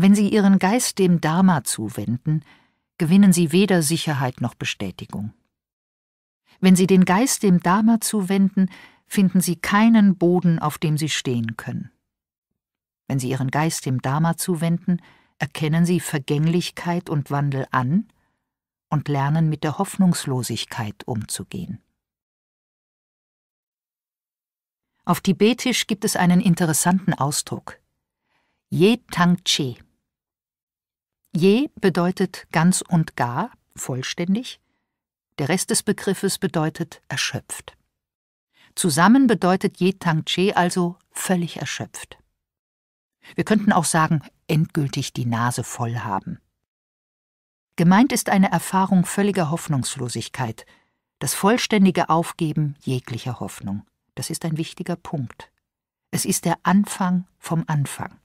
Wenn Sie Ihren Geist dem Dharma zuwenden, gewinnen Sie weder Sicherheit noch Bestätigung. Wenn Sie den Geist dem Dharma zuwenden, finden Sie keinen Boden, auf dem Sie stehen können. Wenn Sie Ihren Geist dem Dharma zuwenden, erkennen Sie Vergänglichkeit und Wandel an und lernen mit der Hoffnungslosigkeit umzugehen. Auf Tibetisch gibt es einen interessanten Ausdruck. Ye Tang Che. Je bedeutet ganz und gar, vollständig, der Rest des Begriffes bedeutet erschöpft. Zusammen bedeutet je Che also völlig erschöpft. Wir könnten auch sagen, endgültig die Nase voll haben. Gemeint ist eine Erfahrung völliger Hoffnungslosigkeit, das vollständige Aufgeben jeglicher Hoffnung. Das ist ein wichtiger Punkt. Es ist der Anfang vom Anfang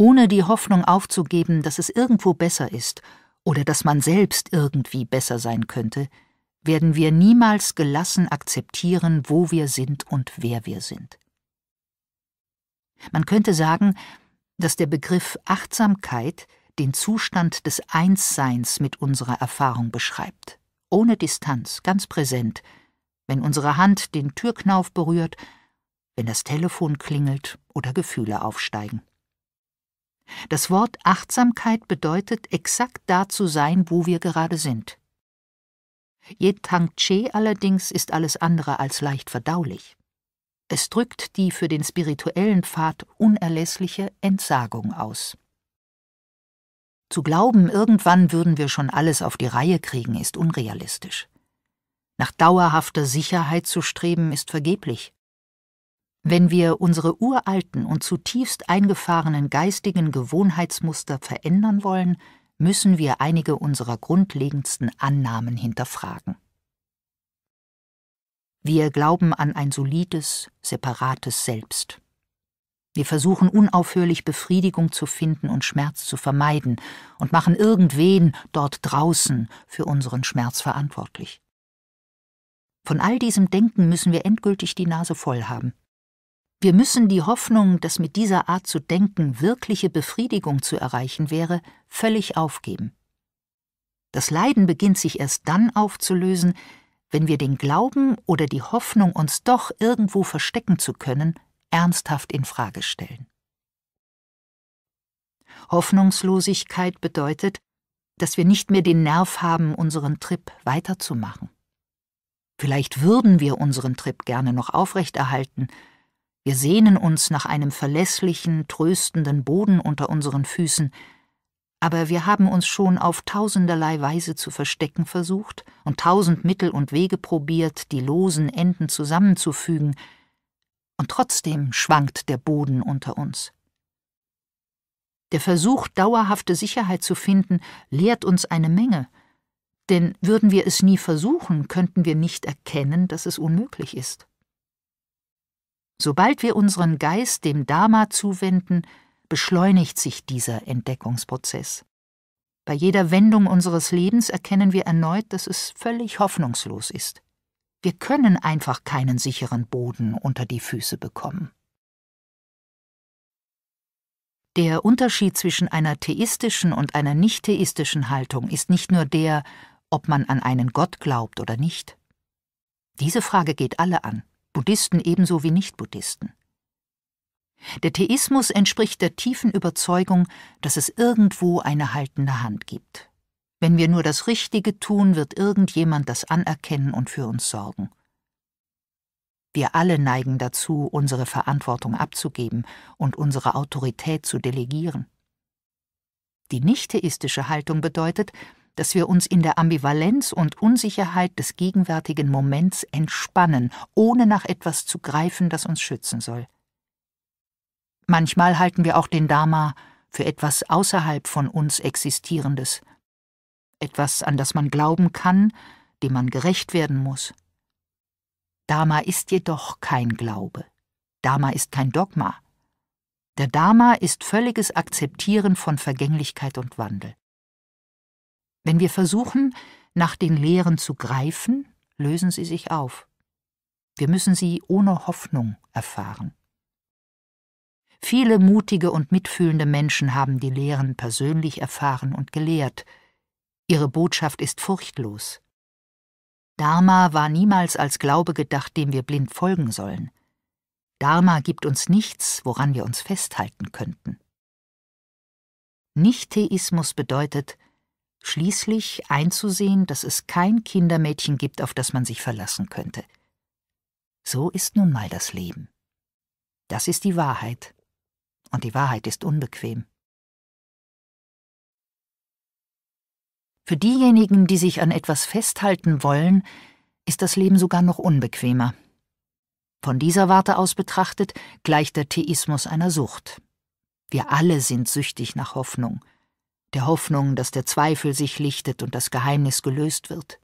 ohne die Hoffnung aufzugeben, dass es irgendwo besser ist oder dass man selbst irgendwie besser sein könnte, werden wir niemals gelassen akzeptieren, wo wir sind und wer wir sind. Man könnte sagen, dass der Begriff Achtsamkeit den Zustand des Einsseins mit unserer Erfahrung beschreibt, ohne Distanz, ganz präsent, wenn unsere Hand den Türknauf berührt, wenn das Telefon klingelt oder Gefühle aufsteigen. Das Wort Achtsamkeit bedeutet, exakt da zu sein, wo wir gerade sind. Je Tang Che allerdings ist alles andere als leicht verdaulich. Es drückt die für den spirituellen Pfad unerlässliche Entsagung aus. Zu glauben, irgendwann würden wir schon alles auf die Reihe kriegen, ist unrealistisch. Nach dauerhafter Sicherheit zu streben, ist vergeblich. Wenn wir unsere uralten und zutiefst eingefahrenen geistigen Gewohnheitsmuster verändern wollen, müssen wir einige unserer grundlegendsten Annahmen hinterfragen. Wir glauben an ein solides, separates Selbst. Wir versuchen unaufhörlich Befriedigung zu finden und Schmerz zu vermeiden und machen irgendwen dort draußen für unseren Schmerz verantwortlich. Von all diesem Denken müssen wir endgültig die Nase voll haben. Wir müssen die Hoffnung, dass mit dieser Art zu denken wirkliche Befriedigung zu erreichen wäre, völlig aufgeben. Das Leiden beginnt sich erst dann aufzulösen, wenn wir den Glauben oder die Hoffnung, uns doch irgendwo verstecken zu können, ernsthaft in Frage stellen. Hoffnungslosigkeit bedeutet, dass wir nicht mehr den Nerv haben, unseren Trip weiterzumachen. Vielleicht würden wir unseren Trip gerne noch aufrechterhalten, wir sehnen uns nach einem verlässlichen, tröstenden Boden unter unseren Füßen, aber wir haben uns schon auf tausenderlei Weise zu verstecken versucht und tausend Mittel und Wege probiert, die losen Enden zusammenzufügen, und trotzdem schwankt der Boden unter uns. Der Versuch, dauerhafte Sicherheit zu finden, lehrt uns eine Menge, denn würden wir es nie versuchen, könnten wir nicht erkennen, dass es unmöglich ist. Sobald wir unseren Geist dem Dharma zuwenden, beschleunigt sich dieser Entdeckungsprozess. Bei jeder Wendung unseres Lebens erkennen wir erneut, dass es völlig hoffnungslos ist. Wir können einfach keinen sicheren Boden unter die Füße bekommen. Der Unterschied zwischen einer theistischen und einer nicht-theistischen Haltung ist nicht nur der, ob man an einen Gott glaubt oder nicht. Diese Frage geht alle an. Buddhisten ebenso wie Nicht-Buddhisten. Der Theismus entspricht der tiefen Überzeugung, dass es irgendwo eine haltende Hand gibt. Wenn wir nur das Richtige tun, wird irgendjemand das anerkennen und für uns sorgen. Wir alle neigen dazu, unsere Verantwortung abzugeben und unsere Autorität zu delegieren. Die nicht-theistische Haltung bedeutet, dass wir uns in der Ambivalenz und Unsicherheit des gegenwärtigen Moments entspannen, ohne nach etwas zu greifen, das uns schützen soll. Manchmal halten wir auch den Dharma für etwas außerhalb von uns Existierendes, etwas, an das man glauben kann, dem man gerecht werden muss. Dharma ist jedoch kein Glaube. Dharma ist kein Dogma. Der Dharma ist völliges Akzeptieren von Vergänglichkeit und Wandel. Wenn wir versuchen, nach den Lehren zu greifen, lösen sie sich auf. Wir müssen sie ohne Hoffnung erfahren. Viele mutige und mitfühlende Menschen haben die Lehren persönlich erfahren und gelehrt. Ihre Botschaft ist furchtlos. Dharma war niemals als Glaube gedacht, dem wir blind folgen sollen. Dharma gibt uns nichts, woran wir uns festhalten könnten. Nicht-Theismus bedeutet, Schließlich einzusehen, dass es kein Kindermädchen gibt, auf das man sich verlassen könnte. So ist nun mal das Leben. Das ist die Wahrheit. Und die Wahrheit ist unbequem. Für diejenigen, die sich an etwas festhalten wollen, ist das Leben sogar noch unbequemer. Von dieser Warte aus betrachtet gleicht der Theismus einer Sucht. Wir alle sind süchtig nach Hoffnung, der Hoffnung, dass der Zweifel sich lichtet und das Geheimnis gelöst wird.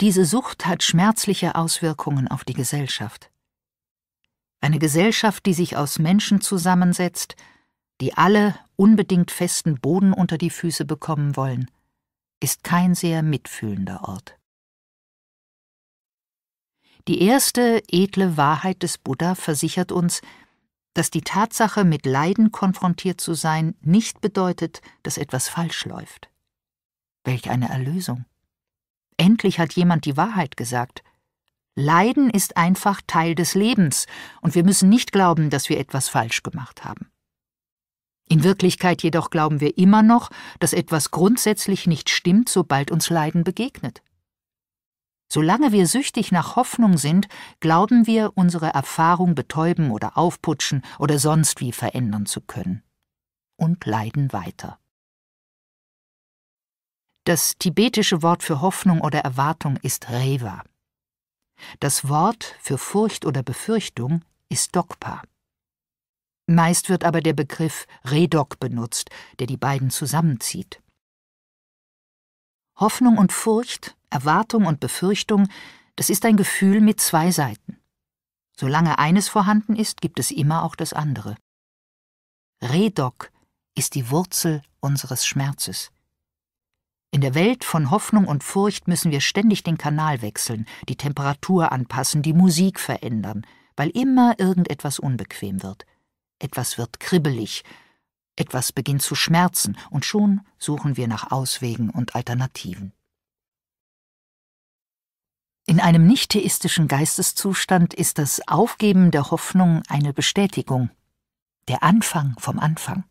Diese Sucht hat schmerzliche Auswirkungen auf die Gesellschaft. Eine Gesellschaft, die sich aus Menschen zusammensetzt, die alle unbedingt festen Boden unter die Füße bekommen wollen, ist kein sehr mitfühlender Ort. Die erste edle Wahrheit des Buddha versichert uns, dass die Tatsache, mit Leiden konfrontiert zu sein, nicht bedeutet, dass etwas falsch läuft. Welch eine Erlösung. Endlich hat jemand die Wahrheit gesagt. Leiden ist einfach Teil des Lebens, und wir müssen nicht glauben, dass wir etwas falsch gemacht haben. In Wirklichkeit jedoch glauben wir immer noch, dass etwas grundsätzlich nicht stimmt, sobald uns Leiden begegnet. Solange wir süchtig nach Hoffnung sind, glauben wir, unsere Erfahrung betäuben oder aufputschen oder sonst wie verändern zu können. Und leiden weiter. Das tibetische Wort für Hoffnung oder Erwartung ist Reva. Das Wort für Furcht oder Befürchtung ist Dokpa. Meist wird aber der Begriff Redok benutzt, der die beiden zusammenzieht. Hoffnung und Furcht Erwartung und Befürchtung, das ist ein Gefühl mit zwei Seiten. Solange eines vorhanden ist, gibt es immer auch das andere. Redok ist die Wurzel unseres Schmerzes. In der Welt von Hoffnung und Furcht müssen wir ständig den Kanal wechseln, die Temperatur anpassen, die Musik verändern, weil immer irgendetwas unbequem wird. Etwas wird kribbelig, etwas beginnt zu schmerzen, und schon suchen wir nach Auswegen und Alternativen. In einem nicht-theistischen Geisteszustand ist das Aufgeben der Hoffnung eine Bestätigung, der Anfang vom Anfang.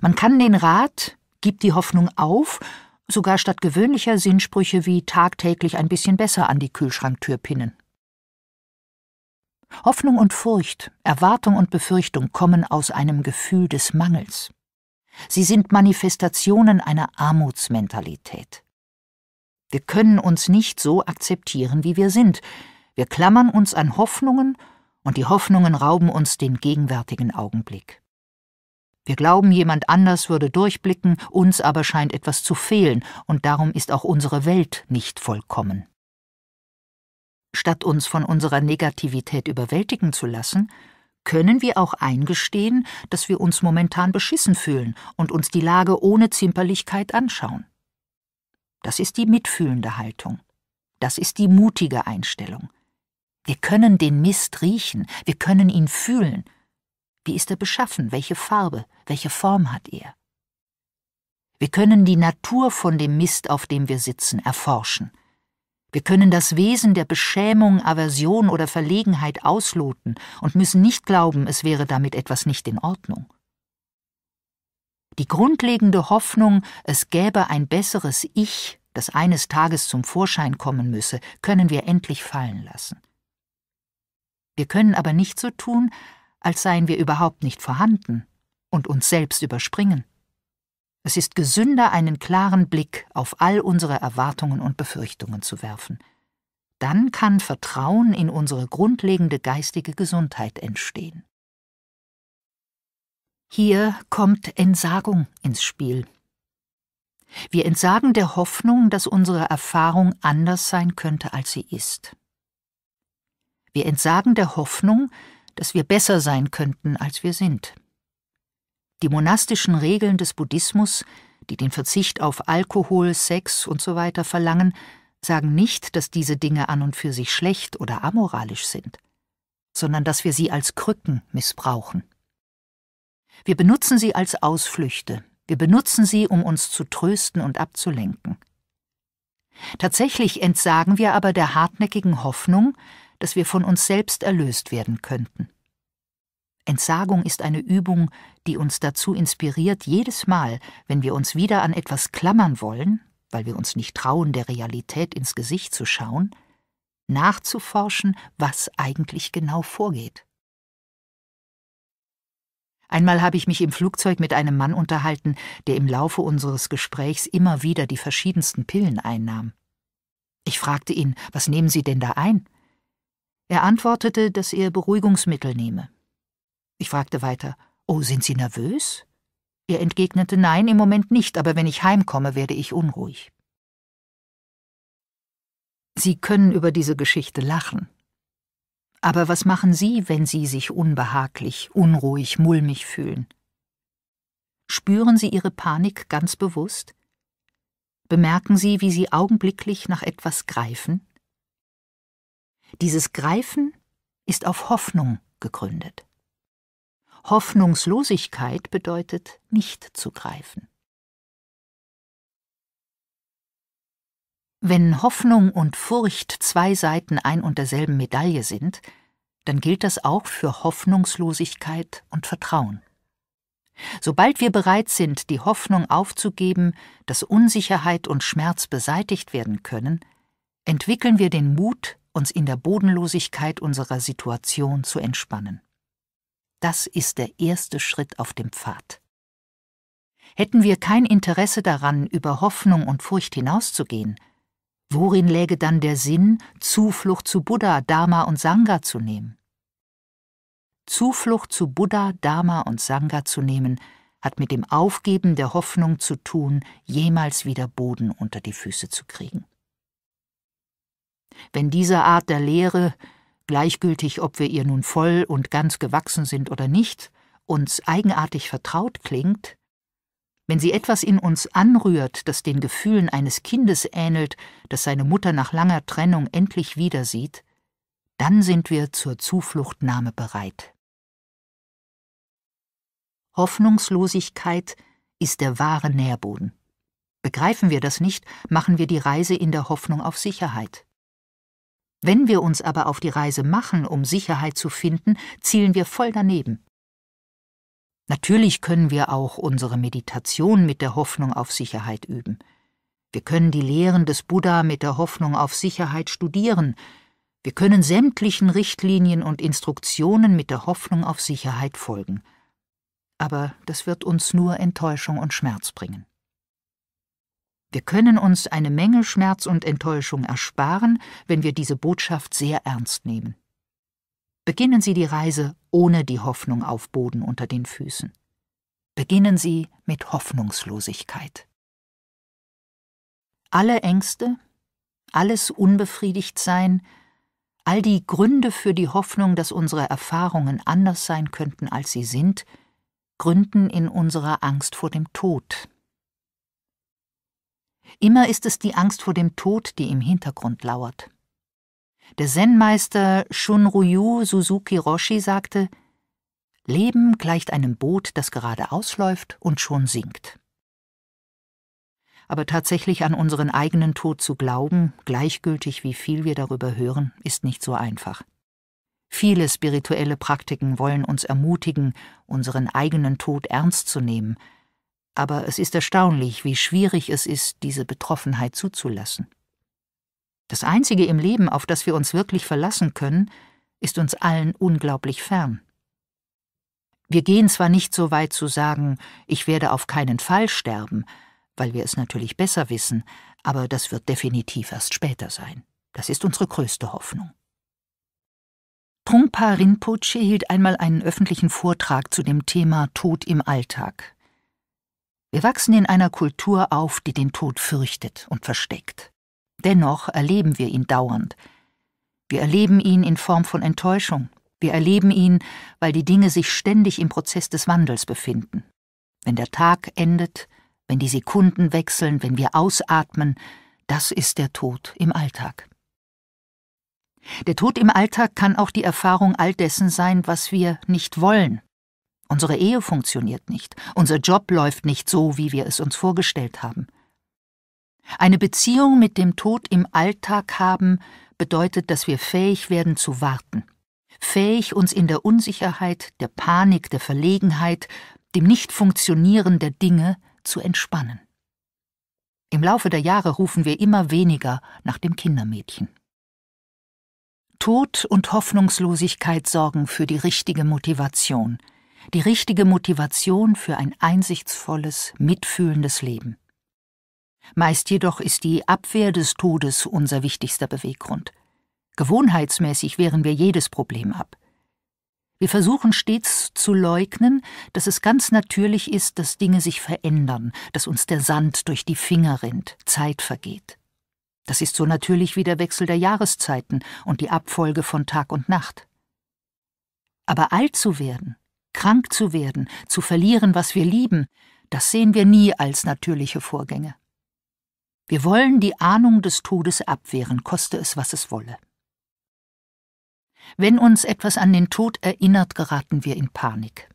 Man kann den Rat, gib die Hoffnung auf, sogar statt gewöhnlicher Sinnsprüche wie tagtäglich ein bisschen besser an die Kühlschranktür pinnen. Hoffnung und Furcht, Erwartung und Befürchtung kommen aus einem Gefühl des Mangels. Sie sind Manifestationen einer Armutsmentalität. Wir können uns nicht so akzeptieren, wie wir sind. Wir klammern uns an Hoffnungen, und die Hoffnungen rauben uns den gegenwärtigen Augenblick. Wir glauben, jemand anders würde durchblicken, uns aber scheint etwas zu fehlen, und darum ist auch unsere Welt nicht vollkommen. Statt uns von unserer Negativität überwältigen zu lassen, können wir auch eingestehen, dass wir uns momentan beschissen fühlen und uns die Lage ohne Zimperlichkeit anschauen. Das ist die mitfühlende Haltung. Das ist die mutige Einstellung. Wir können den Mist riechen, wir können ihn fühlen. Wie ist er beschaffen? Welche Farbe? Welche Form hat er? Wir können die Natur von dem Mist, auf dem wir sitzen, erforschen. Wir können das Wesen der Beschämung, Aversion oder Verlegenheit ausloten und müssen nicht glauben, es wäre damit etwas nicht in Ordnung. Die grundlegende Hoffnung, es gäbe ein besseres Ich, das eines Tages zum Vorschein kommen müsse, können wir endlich fallen lassen. Wir können aber nicht so tun, als seien wir überhaupt nicht vorhanden und uns selbst überspringen. Es ist gesünder, einen klaren Blick auf all unsere Erwartungen und Befürchtungen zu werfen. Dann kann Vertrauen in unsere grundlegende geistige Gesundheit entstehen. Hier kommt Entsagung ins Spiel. Wir entsagen der Hoffnung, dass unsere Erfahrung anders sein könnte, als sie ist. Wir entsagen der Hoffnung, dass wir besser sein könnten, als wir sind. Die monastischen Regeln des Buddhismus, die den Verzicht auf Alkohol, Sex usw. So verlangen, sagen nicht, dass diese Dinge an und für sich schlecht oder amoralisch sind, sondern dass wir sie als Krücken missbrauchen. Wir benutzen sie als Ausflüchte, wir benutzen sie, um uns zu trösten und abzulenken. Tatsächlich entsagen wir aber der hartnäckigen Hoffnung, dass wir von uns selbst erlöst werden könnten. Entsagung ist eine Übung, die uns dazu inspiriert, jedes Mal, wenn wir uns wieder an etwas klammern wollen, weil wir uns nicht trauen, der Realität ins Gesicht zu schauen, nachzuforschen, was eigentlich genau vorgeht. Einmal habe ich mich im Flugzeug mit einem Mann unterhalten, der im Laufe unseres Gesprächs immer wieder die verschiedensten Pillen einnahm. Ich fragte ihn, was nehmen Sie denn da ein? Er antwortete, dass er Beruhigungsmittel nehme. Ich fragte weiter, Oh, sind Sie nervös? Er entgegnete, nein, im Moment nicht, aber wenn ich heimkomme, werde ich unruhig. Sie können über diese Geschichte lachen. Aber was machen Sie, wenn Sie sich unbehaglich, unruhig, mulmig fühlen? Spüren Sie Ihre Panik ganz bewusst? Bemerken Sie, wie Sie augenblicklich nach etwas greifen? Dieses Greifen ist auf Hoffnung gegründet. Hoffnungslosigkeit bedeutet nicht zu greifen. Wenn Hoffnung und Furcht zwei Seiten ein und derselben Medaille sind, dann gilt das auch für Hoffnungslosigkeit und Vertrauen. Sobald wir bereit sind, die Hoffnung aufzugeben, dass Unsicherheit und Schmerz beseitigt werden können, entwickeln wir den Mut, uns in der Bodenlosigkeit unserer Situation zu entspannen. Das ist der erste Schritt auf dem Pfad. Hätten wir kein Interesse daran, über Hoffnung und Furcht hinauszugehen, Worin läge dann der Sinn, Zuflucht zu Buddha, Dharma und Sangha zu nehmen? Zuflucht zu Buddha, Dharma und Sangha zu nehmen, hat mit dem Aufgeben der Hoffnung zu tun, jemals wieder Boden unter die Füße zu kriegen. Wenn dieser Art der Lehre, gleichgültig ob wir ihr nun voll und ganz gewachsen sind oder nicht, uns eigenartig vertraut klingt, wenn sie etwas in uns anrührt, das den Gefühlen eines Kindes ähnelt, das seine Mutter nach langer Trennung endlich wieder sieht, dann sind wir zur Zufluchtnahme bereit. Hoffnungslosigkeit ist der wahre Nährboden. Begreifen wir das nicht, machen wir die Reise in der Hoffnung auf Sicherheit. Wenn wir uns aber auf die Reise machen, um Sicherheit zu finden, zielen wir voll daneben. Natürlich können wir auch unsere Meditation mit der Hoffnung auf Sicherheit üben. Wir können die Lehren des Buddha mit der Hoffnung auf Sicherheit studieren. Wir können sämtlichen Richtlinien und Instruktionen mit der Hoffnung auf Sicherheit folgen. Aber das wird uns nur Enttäuschung und Schmerz bringen. Wir können uns eine Menge Schmerz und Enttäuschung ersparen, wenn wir diese Botschaft sehr ernst nehmen. Beginnen Sie die Reise ohne die Hoffnung auf Boden unter den Füßen. Beginnen Sie mit Hoffnungslosigkeit. Alle Ängste, alles Unbefriedigtsein, all die Gründe für die Hoffnung, dass unsere Erfahrungen anders sein könnten, als sie sind, gründen in unserer Angst vor dem Tod. Immer ist es die Angst vor dem Tod, die im Hintergrund lauert. Der Zen-Meister Shunryu Suzuki Roshi sagte, Leben gleicht einem Boot, das geradeaus läuft und schon sinkt. Aber tatsächlich an unseren eigenen Tod zu glauben, gleichgültig wie viel wir darüber hören, ist nicht so einfach. Viele spirituelle Praktiken wollen uns ermutigen, unseren eigenen Tod ernst zu nehmen, aber es ist erstaunlich, wie schwierig es ist, diese Betroffenheit zuzulassen. Das Einzige im Leben, auf das wir uns wirklich verlassen können, ist uns allen unglaublich fern. Wir gehen zwar nicht so weit zu sagen, ich werde auf keinen Fall sterben, weil wir es natürlich besser wissen, aber das wird definitiv erst später sein. Das ist unsere größte Hoffnung. Trungpa Rinpoche hielt einmal einen öffentlichen Vortrag zu dem Thema Tod im Alltag. Wir wachsen in einer Kultur auf, die den Tod fürchtet und versteckt. Dennoch erleben wir ihn dauernd. Wir erleben ihn in Form von Enttäuschung. Wir erleben ihn, weil die Dinge sich ständig im Prozess des Wandels befinden. Wenn der Tag endet, wenn die Sekunden wechseln, wenn wir ausatmen, das ist der Tod im Alltag. Der Tod im Alltag kann auch die Erfahrung all dessen sein, was wir nicht wollen. Unsere Ehe funktioniert nicht, unser Job läuft nicht so, wie wir es uns vorgestellt haben. Eine Beziehung mit dem Tod im Alltag haben bedeutet, dass wir fähig werden zu warten, fähig uns in der Unsicherheit, der Panik, der Verlegenheit, dem Nichtfunktionieren der Dinge zu entspannen. Im Laufe der Jahre rufen wir immer weniger nach dem Kindermädchen. Tod und Hoffnungslosigkeit sorgen für die richtige Motivation, die richtige Motivation für ein einsichtsvolles, mitfühlendes Leben. Meist jedoch ist die Abwehr des Todes unser wichtigster Beweggrund. Gewohnheitsmäßig wehren wir jedes Problem ab. Wir versuchen stets zu leugnen, dass es ganz natürlich ist, dass Dinge sich verändern, dass uns der Sand durch die Finger rinnt, Zeit vergeht. Das ist so natürlich wie der Wechsel der Jahreszeiten und die Abfolge von Tag und Nacht. Aber alt zu werden, krank zu werden, zu verlieren, was wir lieben, das sehen wir nie als natürliche Vorgänge. Wir wollen die Ahnung des Todes abwehren, koste es, was es wolle. Wenn uns etwas an den Tod erinnert, geraten wir in Panik.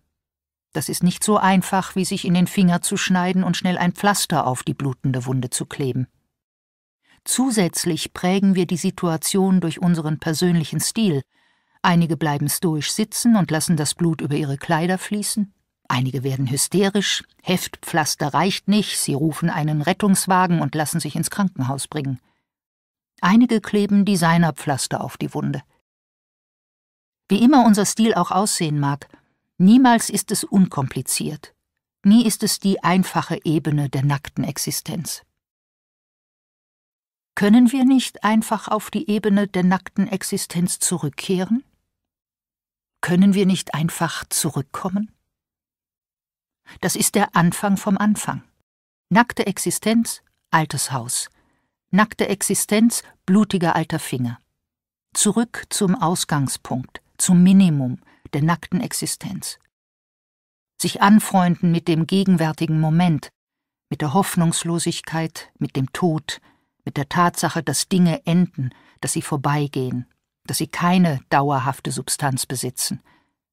Das ist nicht so einfach, wie sich in den Finger zu schneiden und schnell ein Pflaster auf die blutende Wunde zu kleben. Zusätzlich prägen wir die Situation durch unseren persönlichen Stil. Einige bleiben stoisch sitzen und lassen das Blut über ihre Kleider fließen, Einige werden hysterisch, Heftpflaster reicht nicht, sie rufen einen Rettungswagen und lassen sich ins Krankenhaus bringen. Einige kleben Designerpflaster auf die Wunde. Wie immer unser Stil auch aussehen mag, niemals ist es unkompliziert, nie ist es die einfache Ebene der nackten Existenz. Können wir nicht einfach auf die Ebene der nackten Existenz zurückkehren? Können wir nicht einfach zurückkommen? Das ist der Anfang vom Anfang. Nackte Existenz, altes Haus. Nackte Existenz, blutiger alter Finger. Zurück zum Ausgangspunkt, zum Minimum der nackten Existenz. Sich anfreunden mit dem gegenwärtigen Moment, mit der Hoffnungslosigkeit, mit dem Tod, mit der Tatsache, dass Dinge enden, dass sie vorbeigehen, dass sie keine dauerhafte Substanz besitzen,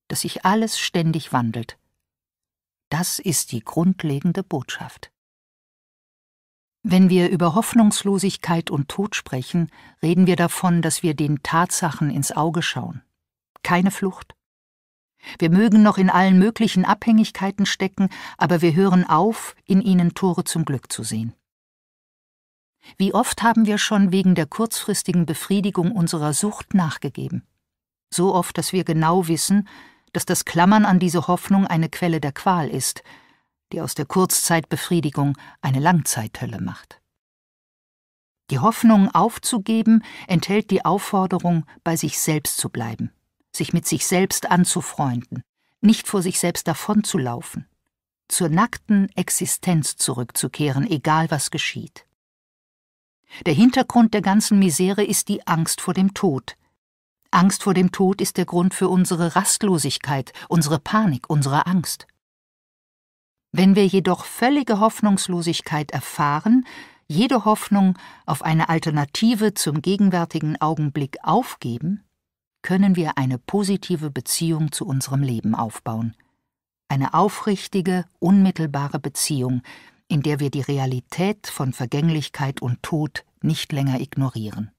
dass sich alles ständig wandelt, das ist die grundlegende Botschaft. Wenn wir über Hoffnungslosigkeit und Tod sprechen, reden wir davon, dass wir den Tatsachen ins Auge schauen. Keine Flucht. Wir mögen noch in allen möglichen Abhängigkeiten stecken, aber wir hören auf, in ihnen Tore zum Glück zu sehen. Wie oft haben wir schon wegen der kurzfristigen Befriedigung unserer Sucht nachgegeben? So oft, dass wir genau wissen, dass das Klammern an diese Hoffnung eine Quelle der Qual ist, die aus der Kurzzeitbefriedigung eine Langzeithölle macht. Die Hoffnung aufzugeben enthält die Aufforderung, bei sich selbst zu bleiben, sich mit sich selbst anzufreunden, nicht vor sich selbst davonzulaufen, zur nackten Existenz zurückzukehren, egal was geschieht. Der Hintergrund der ganzen Misere ist die Angst vor dem Tod, Angst vor dem Tod ist der Grund für unsere Rastlosigkeit, unsere Panik, unsere Angst. Wenn wir jedoch völlige Hoffnungslosigkeit erfahren, jede Hoffnung auf eine Alternative zum gegenwärtigen Augenblick aufgeben, können wir eine positive Beziehung zu unserem Leben aufbauen. Eine aufrichtige, unmittelbare Beziehung, in der wir die Realität von Vergänglichkeit und Tod nicht länger ignorieren.